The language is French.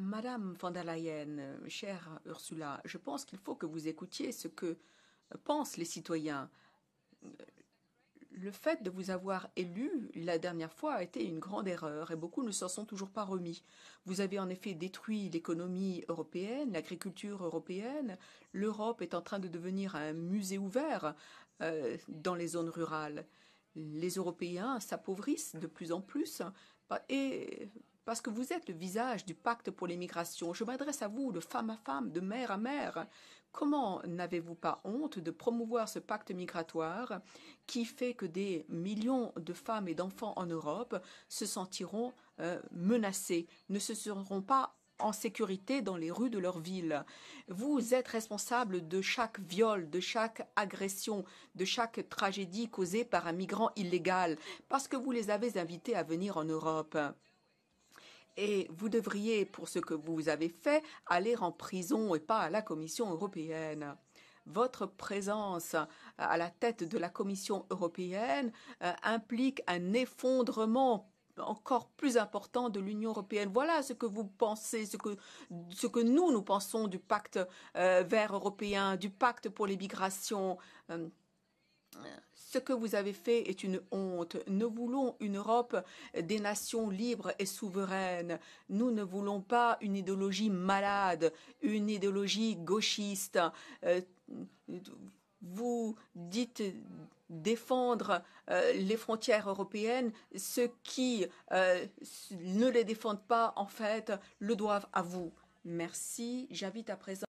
Madame von der Leyen, chère Ursula, je pense qu'il faut que vous écoutiez ce que euh, pensent les citoyens. Le fait de vous avoir élu la dernière fois a été une grande erreur et beaucoup ne s'en sont toujours pas remis. Vous avez en effet détruit l'économie européenne, l'agriculture européenne. L'Europe est en train de devenir un musée ouvert euh, dans les zones rurales. Les Européens s'appauvrissent de plus en plus hein, et parce que vous êtes le visage du pacte pour l'immigration. Je m'adresse à vous, de femme à femme, de mère à mère. Comment n'avez-vous pas honte de promouvoir ce pacte migratoire qui fait que des millions de femmes et d'enfants en Europe se sentiront euh, menacés, ne se seront pas en sécurité dans les rues de leur ville. Vous êtes responsable de chaque viol, de chaque agression, de chaque tragédie causée par un migrant illégal, parce que vous les avez invités à venir en Europe et vous devriez, pour ce que vous avez fait, aller en prison et pas à la Commission européenne. Votre présence à la tête de la Commission européenne euh, implique un effondrement encore plus important de l'Union européenne. Voilà ce que vous pensez, ce que, ce que nous, nous pensons du pacte euh, vert européen, du pacte pour les migrations. Euh, ce que vous avez fait est une honte. Nous voulons une Europe des nations libres et souveraines. Nous ne voulons pas une idéologie malade, une idéologie gauchiste. Euh, vous dites défendre euh, les frontières européennes. Ceux qui euh, ne les défendent pas, en fait, le doivent à vous. Merci. J'invite à présent.